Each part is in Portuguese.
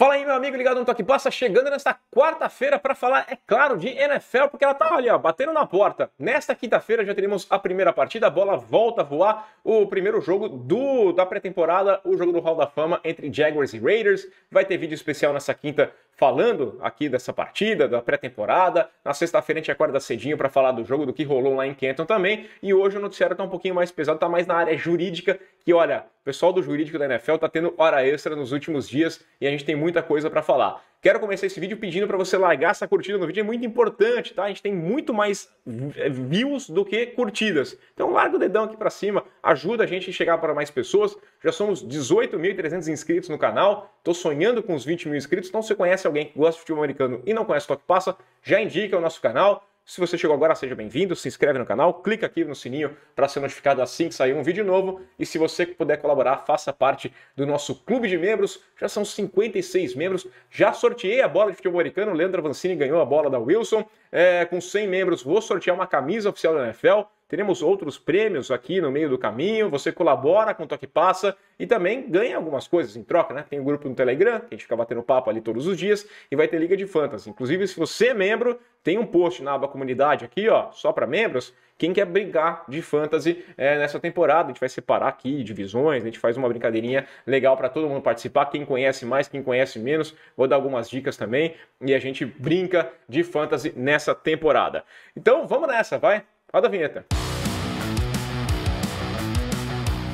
Fala aí, meu amigo ligado no Toque Passa, chegando nesta quarta-feira para falar, é claro, de NFL, porque ela tá ali, ó, batendo na porta. Nesta quinta-feira já teremos a primeira partida, a bola volta a voar, o primeiro jogo do da pré-temporada, o jogo do Hall da Fama entre Jaguars e Raiders. Vai ter vídeo especial nessa quinta falando aqui dessa partida, da pré-temporada. Na sexta-feira a gente acorda cedinho para falar do jogo, do que rolou lá em Canton também. E hoje o noticiário tá um pouquinho mais pesado, tá mais na área jurídica, que olha, o pessoal do jurídico da NFL tá tendo hora extra nos últimos dias e a gente tem muita coisa para falar. Quero começar esse vídeo pedindo para você largar essa curtida no vídeo, é muito importante, tá? A gente tem muito mais é, views do que curtidas. Então larga o dedão aqui para cima, ajuda a gente a chegar para mais pessoas. Já somos 18.300 inscritos no canal, Estou sonhando com os 20 mil inscritos, então se você conhece alguém que gosta de futebol americano e não conhece o Toque Passa, já indica o nosso canal. Se você chegou agora, seja bem-vindo, se inscreve no canal, clica aqui no sininho para ser notificado assim que sair um vídeo novo e se você puder colaborar, faça parte do nosso clube de membros. Já são 56 membros, já sorteei a bola de futebol americano, Leandro Avancini ganhou a bola da Wilson. É, com 100 membros, vou sortear uma camisa oficial da NFL. Teremos outros prêmios aqui no meio do caminho. Você colabora com o Toque Passa e também ganha algumas coisas em troca, né? Tem um grupo no Telegram, que a gente fica batendo papo ali todos os dias, e vai ter Liga de Fantasy. Inclusive, se você é membro, tem um post na aba comunidade aqui, ó, só para membros. Quem quer brigar de fantasy é, nessa temporada? A gente vai separar aqui divisões, a gente faz uma brincadeirinha legal para todo mundo participar. Quem conhece mais, quem conhece menos, vou dar algumas dicas também e a gente brinca de fantasy nessa temporada. Então vamos nessa, vai! Roda a vinheta.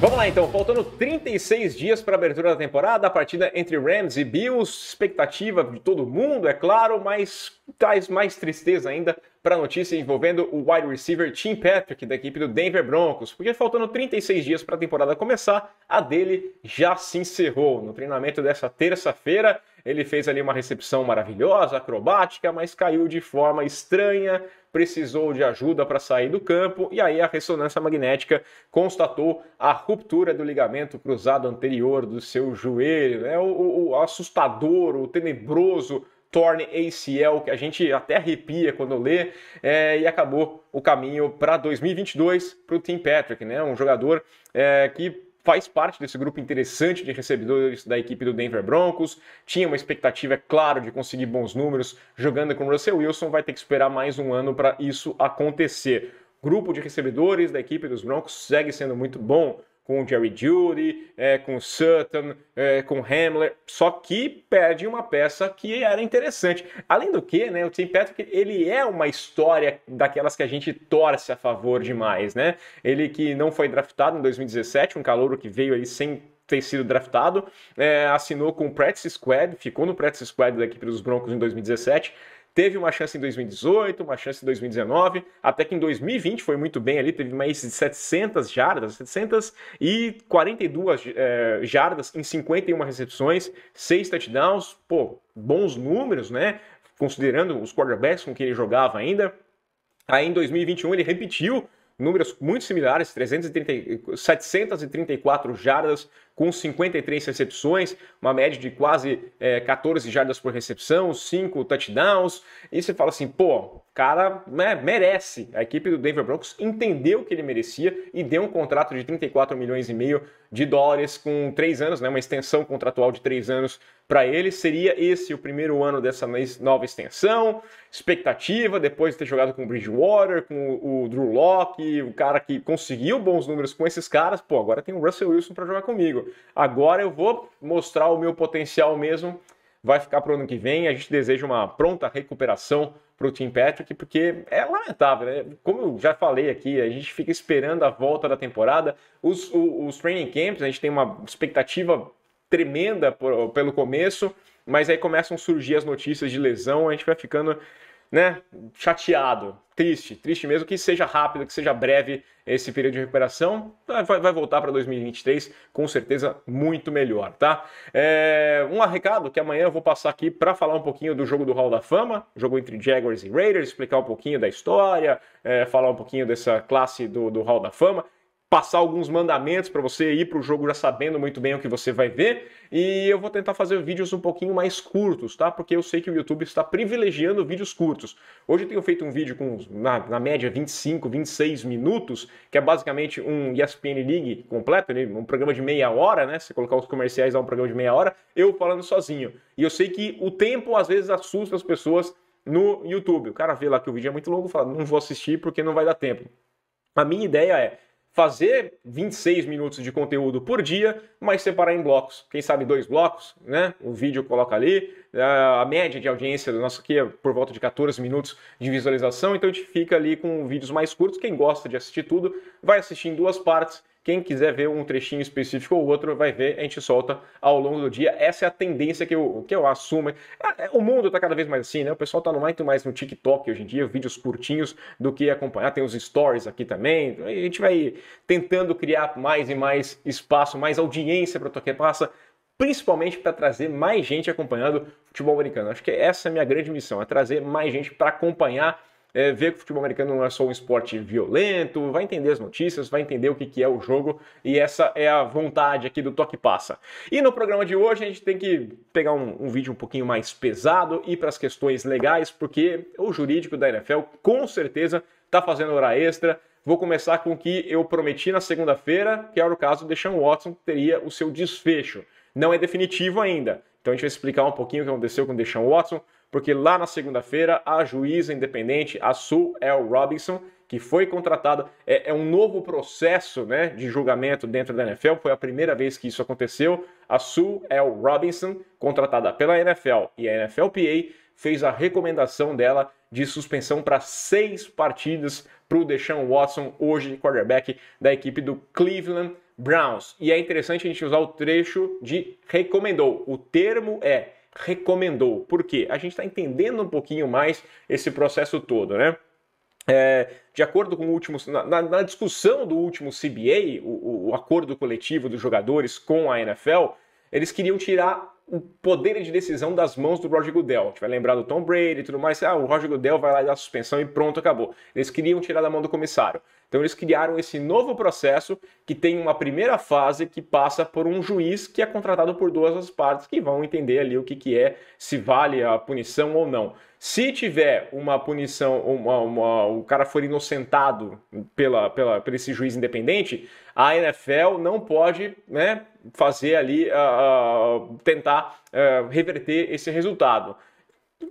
Vamos lá então, faltando 36 dias para a abertura da temporada, a partida entre Rams e Bills, expectativa de todo mundo, é claro, mas traz mais tristeza ainda para a notícia envolvendo o wide receiver Tim Patrick da equipe do Denver Broncos, porque faltando 36 dias para a temporada começar, a dele já se encerrou. No treinamento dessa terça-feira, ele fez ali uma recepção maravilhosa, acrobática, mas caiu de forma estranha, precisou de ajuda para sair do campo e aí a ressonância magnética constatou a ruptura do ligamento cruzado anterior do seu joelho, né? o, o assustador, o tenebroso torne ACL, que a gente até arrepia quando lê, é, e acabou o caminho para 2022 para o Tim Patrick, né? um jogador é, que faz parte desse grupo interessante de recebedores da equipe do Denver Broncos. Tinha uma expectativa, é claro, de conseguir bons números jogando com Russell Wilson. Vai ter que esperar mais um ano para isso acontecer. grupo de recebedores da equipe dos Broncos segue sendo muito bom com o Jerry Judy, é, com o Sutton, é, com o Hamler, só que perde uma peça que era interessante. Além do que, né, o Tim Patrick, ele é uma história daquelas que a gente torce a favor demais, né? Ele que não foi draftado em 2017, um calouro que veio ali sem ter sido draftado, é, assinou com o Practice Squad, ficou no Practice Squad da equipe dos Broncos em 2017, Teve uma chance em 2018, uma chance em 2019, até que em 2020 foi muito bem ali, teve mais de 700 jardas, 742 é, eh, jardas em 51 recepções, 6 touchdowns, pô, bons números, né? Considerando os quarterbacks com quem ele jogava ainda. Aí em 2021 ele repetiu números muito similares, 330, 734 jardas, com 53 recepções, uma média de quase é, 14 jardas por recepção, 5 touchdowns. E você fala assim, pô, cara né, merece. A equipe do Denver Broncos entendeu que ele merecia e deu um contrato de 34 milhões e meio de dólares com 3 anos, né, uma extensão contratual de 3 anos para ele. Seria esse o primeiro ano dessa nova extensão. Expectativa, depois de ter jogado com o Bridgewater, com o Drew Locke, o cara que conseguiu bons números com esses caras, pô, agora tem o Russell Wilson para jogar comigo. Agora eu vou mostrar o meu potencial mesmo. Vai ficar para o ano que vem. A gente deseja uma pronta recuperação para o Tim Patrick, porque é lamentável, né? Como eu já falei aqui, a gente fica esperando a volta da temporada. Os, os, os training camps, a gente tem uma expectativa tremenda por, pelo começo, mas aí começam a surgir as notícias de lesão, a gente vai ficando né, chateado, triste, triste mesmo, que seja rápido, que seja breve esse período de recuperação, vai, vai voltar para 2023 com certeza muito melhor, tá? É, um recado que amanhã eu vou passar aqui para falar um pouquinho do jogo do Hall da Fama, jogo entre Jaguars e Raiders, explicar um pouquinho da história, é, falar um pouquinho dessa classe do, do Hall da Fama, passar alguns mandamentos para você ir para o jogo já sabendo muito bem o que você vai ver. E eu vou tentar fazer vídeos um pouquinho mais curtos, tá? Porque eu sei que o YouTube está privilegiando vídeos curtos. Hoje eu tenho feito um vídeo com, na, na média, 25, 26 minutos, que é basicamente um ESPN League completo, né? um programa de meia hora, né? Se colocar os comerciais, é um programa de meia hora, eu falando sozinho. E eu sei que o tempo às vezes assusta as pessoas no YouTube. O cara vê lá que o vídeo é muito longo e fala, não vou assistir porque não vai dar tempo. A minha ideia é fazer 26 minutos de conteúdo por dia, mas separar em blocos. Quem sabe dois blocos, né? O vídeo coloca ali, ah, a média de audiência do nosso aqui é por volta de 14 minutos de visualização, então a gente fica ali com vídeos mais curtos. Quem gosta de assistir tudo, vai assistir em duas partes quem quiser ver um trechinho específico ou outro, vai ver, a gente solta ao longo do dia. Essa é a tendência que eu, que eu assumo. Ah, é, o mundo está cada vez mais assim, né? O pessoal está muito mais no TikTok hoje em dia, vídeos curtinhos do que acompanhar. Tem os stories aqui também. A gente vai tentando criar mais e mais espaço, mais audiência para o Toque Passa principalmente para trazer mais gente acompanhando futebol americano. Acho que essa é a minha grande missão, é trazer mais gente para acompanhar é, ver que o futebol americano não é só um esporte violento, vai entender as notícias, vai entender o que, que é o jogo e essa é a vontade aqui do Toque Passa. E no programa de hoje a gente tem que pegar um, um vídeo um pouquinho mais pesado e para as questões legais, porque o jurídico da NFL com certeza está fazendo hora extra. Vou começar com o que eu prometi na segunda-feira, que era o caso de Sean Watson, que teria o seu desfecho. Não é definitivo ainda. Então a gente vai explicar um pouquinho o que aconteceu com o Deshaun Watson, porque lá na segunda-feira a juíza independente, a Sue L. Robinson, que foi contratada, é, é, um novo processo né, de julgamento dentro da NFL, foi a primeira vez que isso aconteceu. A Sue L. Robinson, contratada pela NFL e a NFLPA, fez a recomendação dela de suspensão para seis partidas para o Deshaun Watson, hoje quarterback da equipe do Cleveland Browns. E é interessante a gente usar o trecho de recomendou. O termo é recomendou. Por quê? A gente está entendendo um pouquinho mais esse processo todo, né? É, de acordo com o último, na, na discussão do último CBA, o, o, acordo coletivo dos jogadores com a NFL, eles queriam tirar o poder de decisão das mãos do Roger Goodell. A gente vai lembrar do Tom Brady e tudo mais. Ah, o Roger Goodell vai lá e dá suspensão e pronto, acabou. Eles queriam tirar da mão do comissário. Então eles criaram esse novo processo que tem uma primeira fase que passa por um juiz que é contratado por duas as partes que vão entender ali o que, que é, se vale a punição ou não. Se tiver uma punição, uma, uma, o cara for inocentado pela, pela, por esse juiz independente, a NFL não pode né, fazer ali, uh, uh, tentar uh, reverter esse resultado.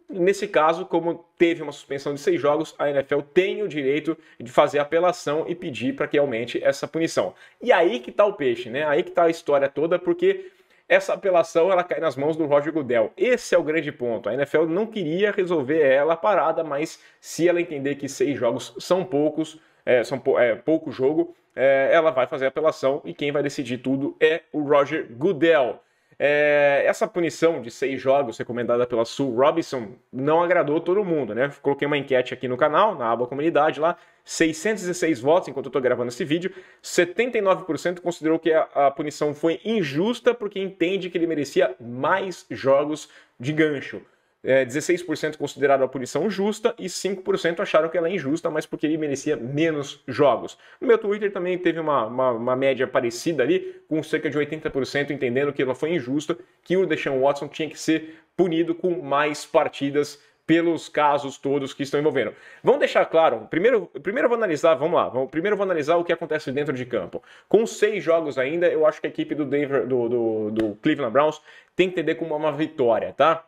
Nesse caso, como teve uma suspensão de seis jogos, a NFL tem o direito de fazer apelação e pedir para que aumente essa punição. E aí que está o peixe, né? Aí que está a história toda, porque essa apelação ela cai nas mãos do Roger Goodell. Esse é o grande ponto. A NFL não queria resolver ela parada, mas se ela entender que seis jogos são poucos, é, são é, pouco jogo, é, ela vai fazer apelação e quem vai decidir tudo é o Roger Goodell. É, essa punição de seis jogos recomendada pela Sue Robinson não agradou todo mundo, né? Coloquei uma enquete aqui no canal, na aba comunidade lá, 616 votos enquanto eu tô gravando esse vídeo. 79% considerou que a, a, punição foi injusta porque entende que ele merecia mais jogos de gancho é, 16% consideraram a punição justa e 5% acharam que ela é injusta, mas porque ele merecia menos jogos. No meu Twitter também teve uma, uma, uma média parecida ali, com cerca de 80% entendendo que ela foi injusta, que o Deshaun Watson tinha que ser punido com mais partidas pelos casos todos que estão envolvendo. Vamos deixar claro, primeiro, primeiro vou analisar, vamos lá, vamos, primeiro vou analisar o que acontece dentro de campo. Com seis jogos ainda, eu acho que a equipe do, Denver, do, do, do Cleveland Browns tem que entender como uma vitória, tá?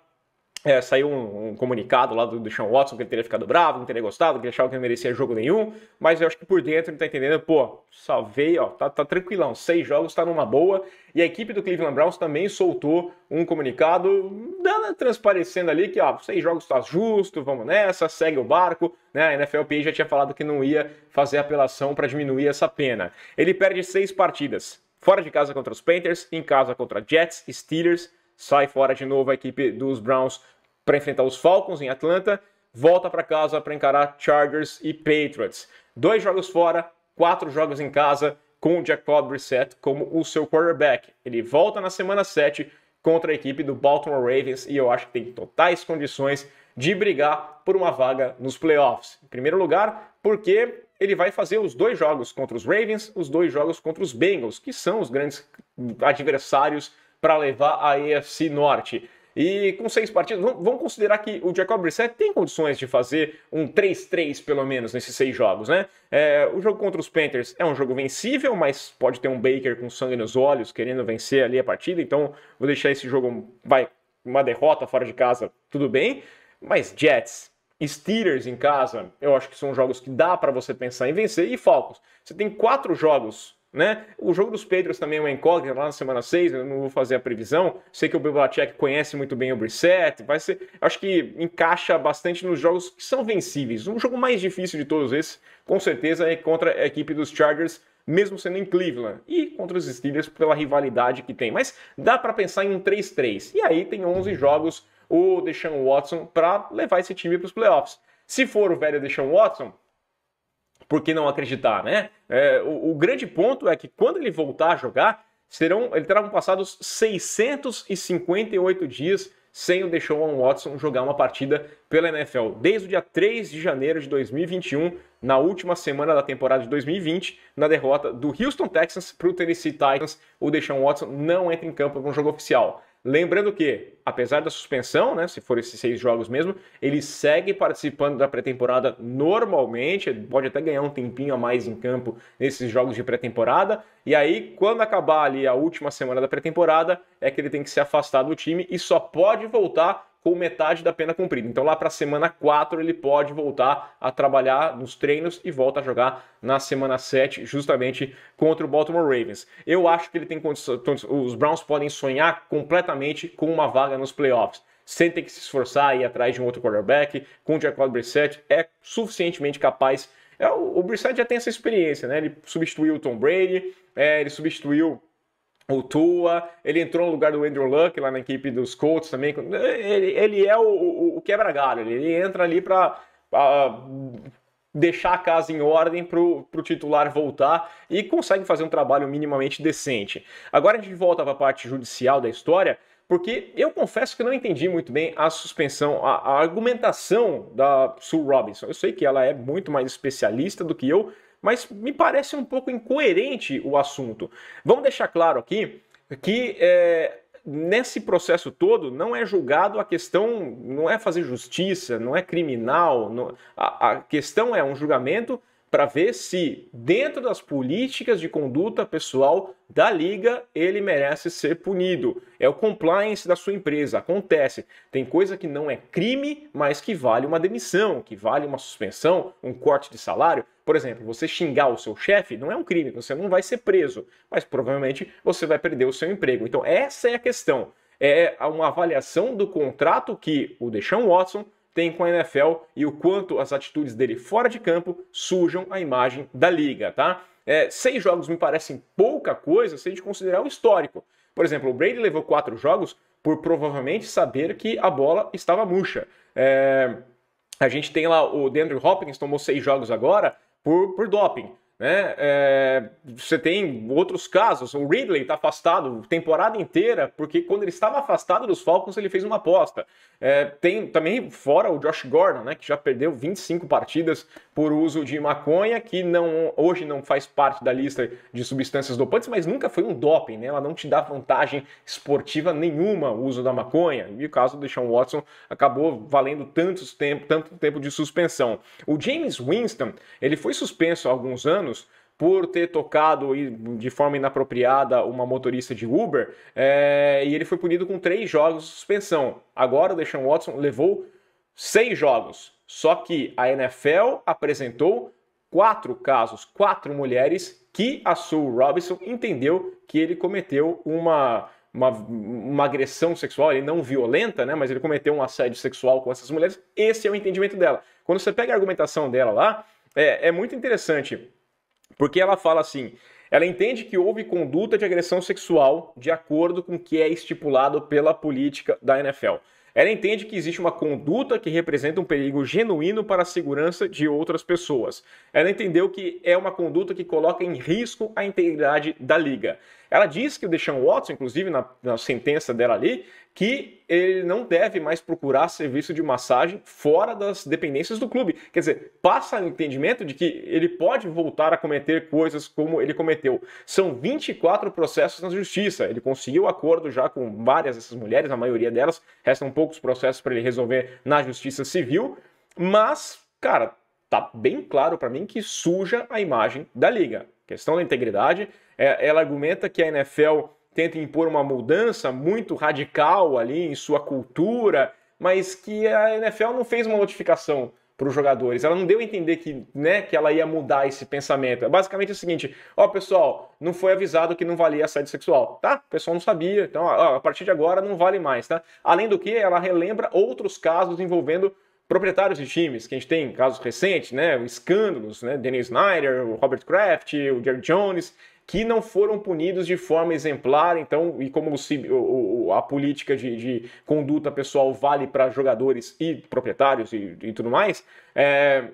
É, saiu um, um, comunicado lá do, do Sean Watson que ele teria ficado bravo, não teria gostado, que achava que não merecia jogo nenhum, mas eu acho que por dentro ele tá entendendo, pô, salvei, ó, tá, tá tranquilão, seis jogos, tá numa boa, e a equipe do Cleveland Browns também soltou um comunicado dando, transparecendo ali que, ó, seis jogos tá justo, vamos nessa, segue o barco, né, a NFLPA já tinha falado que não ia fazer apelação para diminuir essa pena. Ele perde seis partidas, fora de casa contra os Panthers, em casa contra Jets, Steelers, sai fora de novo a equipe dos Browns para enfrentar os Falcons em Atlanta, volta para casa para encarar Chargers e Patriots. Dois jogos fora, quatro jogos em casa, com o Jacob Brissett como o seu quarterback. Ele volta na semana 7 contra a equipe do Baltimore Ravens e eu acho que tem totais condições de brigar por uma vaga nos playoffs. Em primeiro lugar, porque ele vai fazer os dois jogos contra os Ravens, os dois jogos contra os Bengals, que são os grandes adversários para levar a AFC Norte. E com seis partidas, vamos considerar que o Jacob Brissett tem condições de fazer um 3-3 pelo menos nesses seis jogos, né? É, o jogo contra os Panthers é um jogo vencível, mas pode ter um Baker com sangue nos olhos, querendo vencer ali a partida, então vou deixar esse jogo, vai, uma derrota fora de casa, tudo bem. Mas Jets, Steelers em casa, eu acho que são jogos que dá para você pensar em vencer, e Falcons. Você tem quatro jogos né? O jogo dos Patriots também é uma incógnita tá lá na semana 6, eu não vou fazer a previsão. Sei que o Belichick conhece muito bem o Brissett, vai ser, acho que encaixa bastante nos jogos que são vencíveis. Um jogo mais difícil de todos esses, com certeza, é contra a equipe dos Chargers, mesmo sendo em Cleveland, e contra os Steelers pela rivalidade que tem. Mas dá para pensar em um 3-3. E aí tem 11 jogos o Deshaun Watson para levar esse time para os playoffs. Se for o velho Deshaun Watson, por que não acreditar, né? É, o, o, grande ponto é que quando ele voltar a jogar, serão, ele terá passados 658 dias sem o Deshaun Watson jogar uma partida pela NFL. Desde o dia 3 de janeiro de 2021, na última semana da temporada de 2020, na derrota do Houston Texans para o Tennessee Titans, o Deshaun Watson não entra em campo com um jogo oficial. Lembrando que, apesar da suspensão, né, se for esses seis jogos mesmo, ele segue participando da pré-temporada normalmente, pode até ganhar um tempinho a mais em campo nesses jogos de pré-temporada. E aí, quando acabar ali a última semana da pré-temporada, é que ele tem que se afastar do time e só pode voltar com metade da pena cumprida. Então lá para a semana 4 ele pode voltar a trabalhar nos treinos e volta a jogar na semana 7, justamente contra o Baltimore Ravens. Eu acho que ele tem condições, os Browns podem sonhar completamente com uma vaga nos playoffs sem ter que se esforçar e ir atrás de um outro quarterback, com o Jacob Brissett, é suficientemente capaz. É, o, o Brissett já tem essa experiência, né? Ele substituiu o Tom Brady, é, ele substituiu o Tua, ele entrou no lugar do Andrew Luck lá na equipe dos Colts também. Ele, ele é o, o, o quebra-galho, ele entra ali para deixar a casa em ordem para o titular voltar e consegue fazer um trabalho minimamente decente. Agora a gente volta para a parte judicial da história, porque eu confesso que não entendi muito bem a suspensão, a, a argumentação da Sue Robinson. Eu sei que ela é muito mais especialista do que eu, mas me parece um pouco incoerente o assunto. Vamos deixar claro aqui que é, nesse processo todo não é julgado a questão, não é fazer justiça, não é criminal, não, a, a questão é um julgamento para ver se, dentro das políticas de conduta pessoal da liga, ele merece ser punido. É o compliance da sua empresa. Acontece. Tem coisa que não é crime, mas que vale uma demissão, que vale uma suspensão, um corte de salário. Por exemplo, você xingar o seu chefe não é um crime, você não vai ser preso, mas provavelmente você vai perder o seu emprego. Então, essa é a questão. É uma avaliação do contrato que o Deshaun Watson tem com a NFL e o quanto as atitudes dele fora de campo sujam a imagem da liga, tá? É, seis jogos me parecem pouca coisa se a gente considerar o histórico. Por exemplo, o Brady levou quatro jogos por provavelmente saber que a bola estava murcha. É, a gente tem lá o DeAndre Hopkins tomou seis jogos agora por, por doping. Né? É, você tem outros casos. O Ridley está afastado temporada inteira, porque quando ele estava afastado dos Falcons, ele fez uma aposta. É, tem também fora o Josh Gordon, né, que já perdeu 25 partidas por uso de maconha, que não, hoje não faz parte da lista de substâncias dopantes, mas nunca foi um doping, né? Ela não te dá vantagem esportiva nenhuma o uso da maconha. E o caso do Sean Watson acabou valendo tantos tempo, tanto tempo de suspensão. O James Winston, ele foi suspenso há alguns anos por ter tocado de forma inapropriada uma motorista de Uber, é, e ele foi punido com três jogos de suspensão. Agora o Deshaun Watson levou seis jogos só que a NFL apresentou quatro casos, quatro mulheres que a Sue Robinson entendeu que ele cometeu uma, uma, uma, agressão sexual, ele não violenta, né? Mas ele cometeu um assédio sexual com essas mulheres. Esse é o entendimento dela. Quando você pega a argumentação dela lá, é, é muito interessante, porque ela fala assim. Ela entende que houve conduta de agressão sexual de acordo com o que é estipulado pela política da NFL. Ela entende que existe uma conduta que representa um perigo genuíno para a segurança de outras pessoas. Ela entendeu que é uma conduta que coloca em risco a integridade da liga. Ela diz que o Deshaun Watson, inclusive na, na sentença dela ali, que ele não deve mais procurar serviço de massagem fora das dependências do clube. Quer dizer, passa o entendimento de que ele pode voltar a cometer coisas como ele cometeu. São 24 processos na justiça. Ele conseguiu acordo já com várias dessas mulheres, a maioria delas. Restam poucos processos para ele resolver na justiça civil. Mas, cara, tá bem claro para mim que suja a imagem da liga. Questão da integridade, é, ela argumenta que a NFL tenta impor uma mudança muito radical ali em sua cultura, mas que a NFL não fez uma notificação para os jogadores. Ela não deu a entender que, né, que ela ia mudar esse pensamento. É basicamente o seguinte: ó, pessoal, não foi avisado que não valia assédio sexual, tá? O pessoal não sabia, então ó, a partir de agora não vale mais, tá? Além do que, ela relembra outros casos envolvendo proprietários de times, que a gente tem casos recentes, né, escândalos, né, Dennis Snyder, o Robert Kraft, o Jerry Jones, que não foram punidos de forma exemplar, então, e como o, a política de, de conduta pessoal vale para jogadores e proprietários e, e tudo mais, é,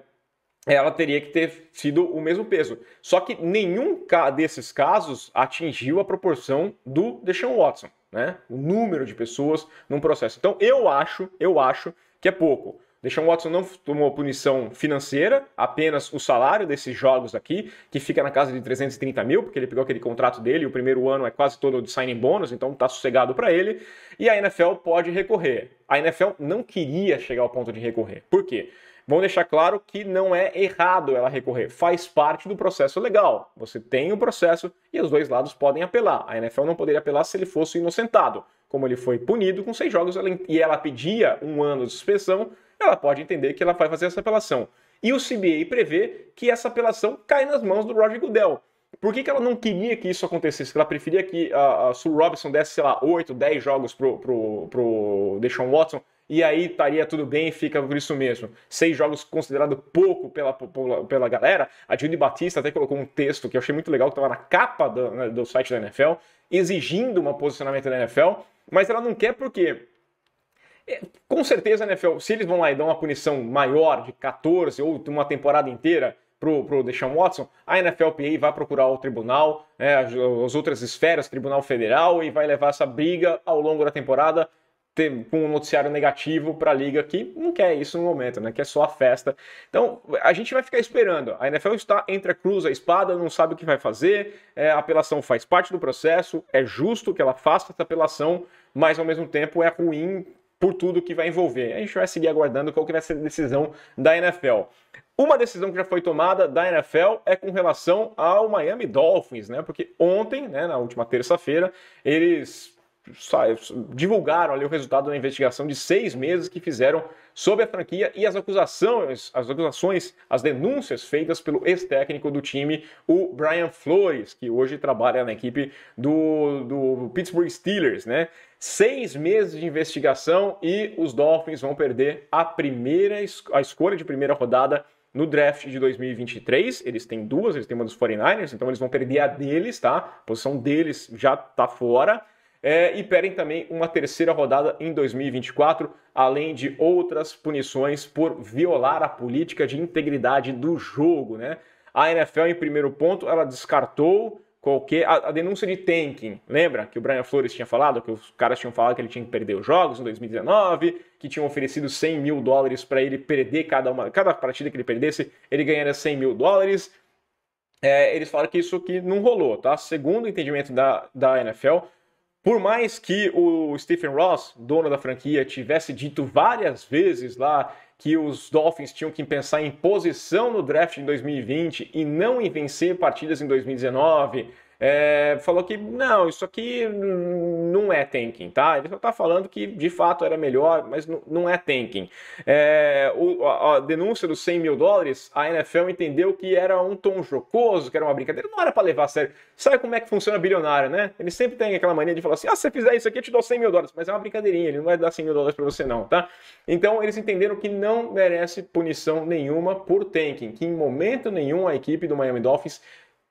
ela teria que ter sido o mesmo peso. Só que nenhum desses casos atingiu a proporção do Deshaun Watson, né? O número de pessoas num processo. Então, eu acho, eu acho que é pouco. Deshaun Watson não tomou punição financeira, apenas o salário desses jogos aqui, que fica na casa de 330 mil, porque ele pegou aquele contrato dele, o primeiro ano é quase todo de signing bônus, então tá sossegado para ele. E a NFL pode recorrer. A NFL não queria chegar ao ponto de recorrer. Por quê? Vão deixar claro que não é errado ela recorrer, faz parte do processo legal. Você tem o um processo e os dois lados podem apelar. A NFL não poderia apelar se ele fosse inocentado. Como ele foi punido com seis jogos e ela pedia um ano de suspensão, ela pode entender que ela vai fazer essa apelação. E o CBA prevê que essa apelação cai nas mãos do Roger Goodell. Por que, que ela não queria que isso acontecesse? Que ela preferia que a, a Sue Robinson desse, sei lá, 8, 10 jogos pro, pro, pro Deshaun Watson e aí estaria tudo bem fica por isso mesmo. Seis jogos considerado pouco pela, pela, pela galera. A Judy Batista até colocou um texto que eu achei muito legal, que estava na capa do, né, do site da NFL, exigindo um posicionamento da NFL, mas ela não quer porque é, com certeza, né, Fel, se eles vão lá e dão uma punição maior de 14 ou uma temporada inteira pro, pro Deshaun Watson, a NFLPA vai procurar o tribunal, né, as, as outras esferas, Tribunal Federal, e vai levar essa briga ao longo da temporada com um noticiário negativo para a liga que não quer isso no momento, né? Que é só a festa. Então a gente vai ficar esperando. A NFL está entre a cruz e a espada, não sabe o que vai fazer. É, a apelação faz parte do processo, é justo que ela faça essa apelação, mas ao mesmo tempo é ruim por tudo que vai envolver. A gente vai seguir aguardando qual que vai ser a decisão da NFL. Uma decisão que já foi tomada da NFL é com relação ao Miami Dolphins, né? Porque ontem, né, na última terça-feira, eles divulgaram ali o resultado da investigação de seis meses que fizeram sobre a franquia e as acusações, as acusações, as denúncias feitas pelo ex-técnico do time, o Brian Flores, que hoje trabalha na equipe do, do Pittsburgh Steelers, né? seis meses de investigação e os Dolphins vão perder a primeira a escolha de primeira rodada no draft de 2023. Eles têm duas, eles têm uma dos 49ers, então eles vão perder a deles, tá? A posição deles já tá fora. É, e perdem também uma terceira rodada em 2024, além de outras punições por violar a política de integridade do jogo, né? A NFL, em primeiro ponto, ela descartou qualquer. A, a, denúncia de tanking, lembra que o Brian Flores tinha falado, que os caras tinham falado que ele tinha que perder os jogos em 2019, que tinham oferecido 100 mil dólares para ele perder cada uma, cada partida que ele perdesse, ele ganharia 100 mil dólares. É, eles falaram que isso aqui não rolou, tá? Segundo o entendimento da, da NFL, por mais que o Stephen Ross, dono da franquia, tivesse dito várias vezes lá que os Dolphins tinham que pensar em posição no draft em 2020 e não em vencer partidas em 2019 é, falou que não, isso aqui não é tanking, tá? Ele só tá falando que de fato era melhor, mas não é tanking. É, o, a, a, denúncia dos 100 mil dólares, a NFL entendeu que era um tom jocoso, que era uma brincadeira, não era para levar a sério. Sabe como é que funciona bilionário, né? Ele sempre tem aquela mania de falar assim: ah, se você fizer isso aqui, eu te dou 100 mil dólares, mas é uma brincadeirinha, ele não vai dar 100 mil dólares para você, não, tá? Então eles entenderam que não merece punição nenhuma por tanking, que em momento nenhum a equipe do Miami Dolphins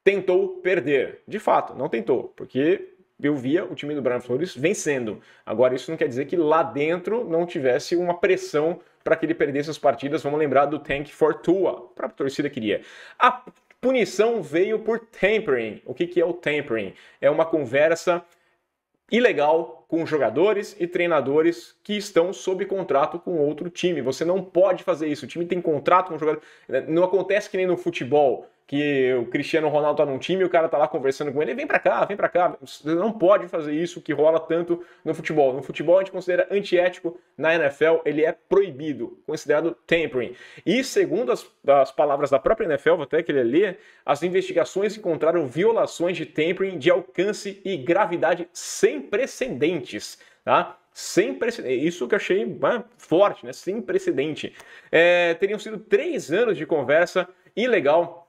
tentou perder. De fato, não tentou, porque eu via o time do Brian Flores vencendo. Agora, isso não quer dizer que lá dentro não tivesse uma pressão para que ele perdesse as partidas. Vamos lembrar do Tank for Tua. A própria torcida queria. A punição veio por tampering. O que, que é o tampering? É uma conversa ilegal com jogadores e treinadores que estão sob contrato com outro time. Você não pode fazer isso. O time tem contrato com o jogador. Não acontece que nem no futebol que o Cristiano Ronaldo tá num time e o cara tá lá conversando com ele, vem para cá, vem para cá. Você não pode fazer isso que rola tanto no futebol. No futebol a gente considera antiético, na NFL ele é proibido, considerado tampering. E segundo as, as palavras da própria NFL, vou até ele ler, as investigações encontraram violações de tampering de alcance e gravidade sem precedentes, tá? sem precedente. É isso que eu achei ah, forte, né? Sem precedente. É, teriam sido três anos de conversa ilegal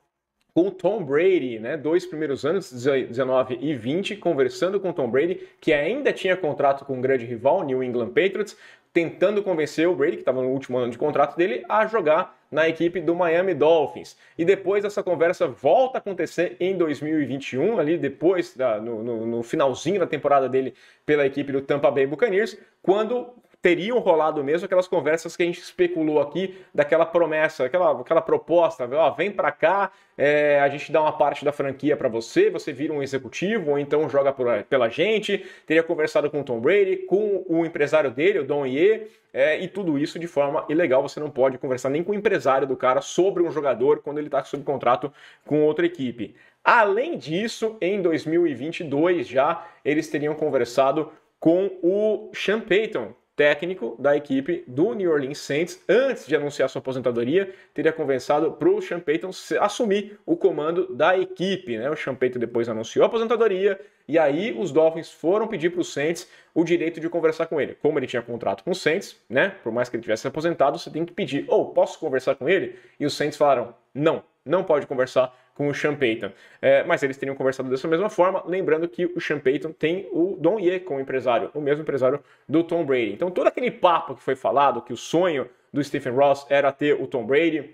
com Tom Brady, né? Dois primeiros anos, 19 e 20, conversando com Tom Brady, que ainda tinha contrato com um grande rival, New England Patriots, tentando convencer o Brady, que estava no último ano de contrato dele, a jogar na equipe do Miami Dolphins. E depois essa conversa volta a acontecer em 2021, ali depois, da, no, no, no finalzinho da temporada dele pela equipe do Tampa Bay Buccaneers, quando teriam rolado mesmo aquelas conversas que a gente especulou aqui, daquela promessa, aquela, aquela proposta, ó, vem para cá, é, a gente dá uma parte da franquia para você, você vira um executivo, ou então joga por, eh, pela gente, teria conversado com o Tom Brady, com o empresário dele, o Don Ye, é, e tudo isso de forma ilegal, você não pode conversar nem com o empresário do cara sobre um jogador quando ele está sob contrato com outra equipe. Além disso, em 2022 já, eles teriam conversado com o Sean Payton, técnico da equipe do New Orleans Saints, antes de anunciar sua aposentadoria, teria conversado para o Sean Payton assumir o comando da equipe. Né? O Sean Payton depois anunciou a aposentadoria e aí os Dolphins foram pedir para o Saints o direito de conversar com ele. Como ele tinha contrato com o Saints, né? por mais que ele tivesse aposentado, você tem que pedir, ou oh, posso conversar com ele? E os Saints falaram, não, não pode conversar com o Sean Payton. É, mas eles teriam conversado dessa mesma forma, lembrando que o Sean Payton tem o Don Ye como empresário, o mesmo empresário do Tom Brady. Então todo aquele papo que foi falado, que o sonho do Stephen Ross era ter o Tom Brady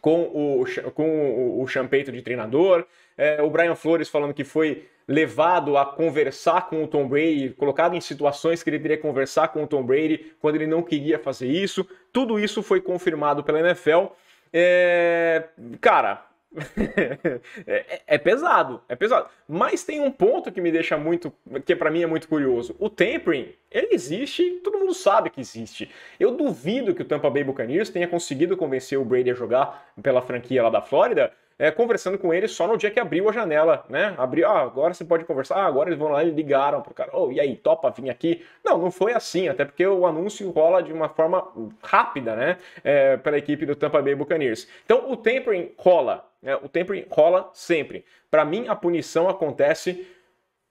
com o, com o Sean Payton de treinador, é, o Brian Flores falando que foi levado a conversar com o Tom Brady, colocado em situações que ele deveria conversar com o Tom Brady quando ele não queria fazer isso. Tudo isso foi confirmado pela NFL. É, cara, É, é, é, pesado, é pesado. Mas tem um ponto que me deixa muito, que para mim é muito curioso. O tempering, ele existe, todo mundo sabe que existe. Eu duvido que o Tampa Bay Buccaneers tenha conseguido convencer o Brady a jogar pela franquia lá da Flórida é, conversando com ele só no dia que abriu a janela, né? Abriu, ah, agora você pode conversar, ah, agora eles vão lá e ligaram pro cara, oh, e aí, topa vim aqui? Não, não foi assim, até porque o anúncio rola de uma forma rápida, né? É, pela equipe do Tampa Bay Buccaneers. Então o tempering rola, né? O tempering rola sempre. Para mim, a punição acontece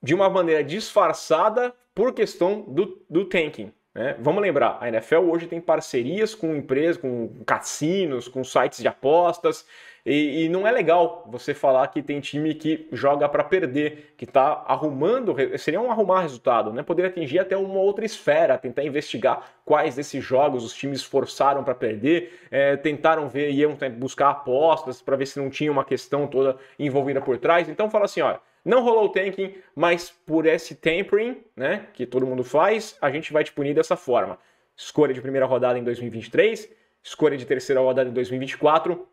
de uma maneira disfarçada por questão do, do tanking. Né? Vamos lembrar, a NFL hoje tem parcerias com empresas, com cassinos, com sites de apostas. E, e, não é legal você falar que tem time que joga para perder, que está arrumando, seria um arrumar resultado, né? Poderia atingir até uma outra esfera, tentar investigar quais desses jogos os times forçaram para perder, é, tentaram ver, iam buscar apostas para ver se não tinha uma questão toda envolvida por trás. Então fala assim, olha, não rolou o tanking, mas por esse tampering, né, que todo mundo faz, a gente vai te punir dessa forma. Escolha de primeira rodada em 2023, escolha de terceira rodada em 2024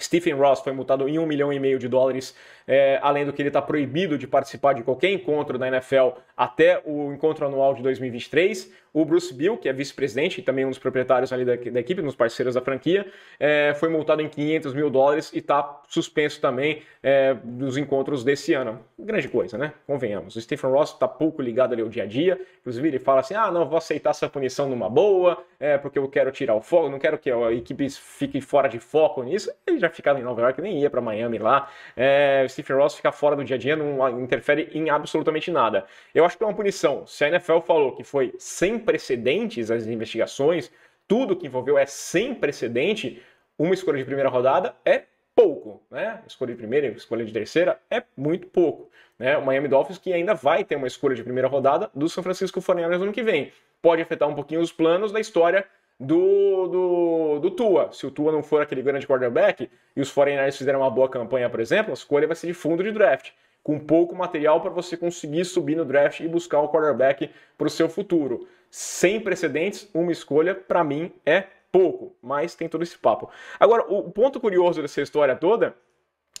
Stephen Ross foi multado em um milhão e meio de dólares, é, além do que ele está proibido de participar de qualquer encontro da NFL até o encontro anual de 2023. O Bruce Bill, que é vice-presidente e também um dos proprietários ali da, da equipe, um dos parceiros da franquia, é, foi multado em 500 mil dólares e está suspenso também é, dos encontros desse ano. Grande coisa, né? Convenhamos. O Stephen Ross está pouco ligado ali ao dia a dia. Inclusive, ele fala assim: ah, não, vou aceitar essa punição numa boa, é, porque eu quero tirar o foco, não quero que a equipe fique fora de foco nisso. Ele já ficava em Nova York, nem ia para Miami lá. É, Stephen Ross fica fora do dia a dia, não interfere em absolutamente nada. Eu acho que é uma punição. Se a NFL falou que foi 100 precedentes as investigações, tudo que envolveu é sem precedente, uma escolha de primeira rodada é pouco, né? Escolha de primeira, escolha de terceira é muito pouco, né? O Miami Dolphins que ainda vai ter uma escolha de primeira rodada do São Francisco 49ers no ano que vem. Pode afetar um pouquinho os planos da história do, do, do, Tua. Se o Tua não for aquele grande quarterback e os 49ers fizeram uma boa campanha, por exemplo, a escolha vai ser de fundo de draft, com pouco material para você conseguir subir no draft e buscar um quarterback para o seu futuro sem precedentes, uma escolha, para mim, é pouco, mas tem todo esse papo. Agora, o ponto curioso dessa história toda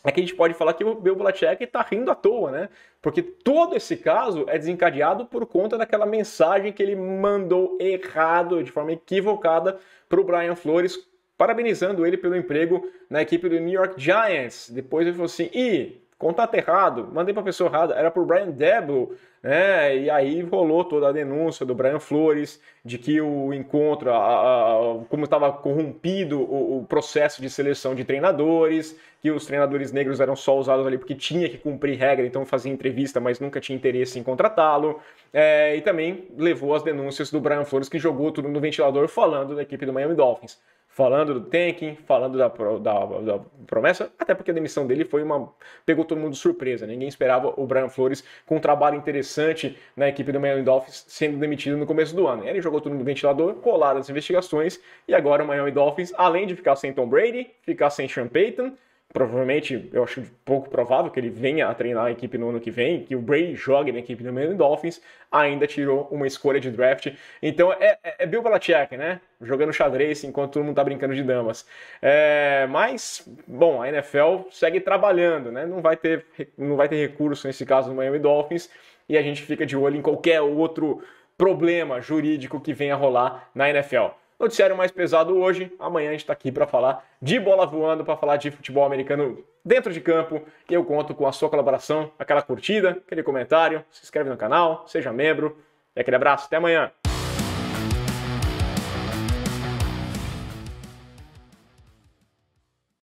é que a gente pode falar que o Bill Belichick está rindo à toa, né? Porque todo esse caso é desencadeado por conta daquela mensagem que ele mandou errado, de forma equivocada, para o Brian Flores, parabenizando ele pelo emprego na equipe do New York Giants. Depois ele falou assim, contato errado, mandei para pessoa errada, era para o Brian Debo, né? E aí rolou toda a denúncia do Brian Flores de que o encontro, a, a, como estava corrompido o, o, processo de seleção de treinadores, que os treinadores negros eram só usados ali porque tinha que cumprir regra, então fazia entrevista, mas nunca tinha interesse em contratá-lo. É, e também levou as denúncias do Brian Flores que jogou tudo no ventilador falando da equipe do Miami Dolphins falando do tanking, falando da, da, da, promessa, até porque a demissão dele foi uma. pegou todo mundo de surpresa. Né? Ninguém esperava o Brian Flores com um trabalho interessante na equipe do Miami Dolphins sendo demitido no começo do ano. Ele jogou tudo no ventilador, colaram as investigações e agora o Miami Dolphins, além de ficar sem Tom Brady, ficar sem Sean Payton provavelmente, eu acho pouco provável que ele venha a treinar a equipe no ano que vem, que o Bray jogue na equipe do Miami Dolphins, ainda tirou uma escolha de draft. Então é, é, é Bill Belichick, né? Jogando xadrez enquanto todo mundo tá brincando de damas. É, mas, bom, a NFL segue trabalhando, né? Não vai, ter, não vai ter recurso nesse caso do Miami Dolphins, e a gente fica de olho em qualquer outro problema jurídico que venha rolar na NFL. Noticiário mais pesado hoje. Amanhã a gente está aqui para falar de bola voando, para falar de futebol americano dentro de campo. E eu conto com a sua colaboração, aquela curtida, aquele comentário. Se inscreve no canal, seja membro. E aquele abraço. Até amanhã.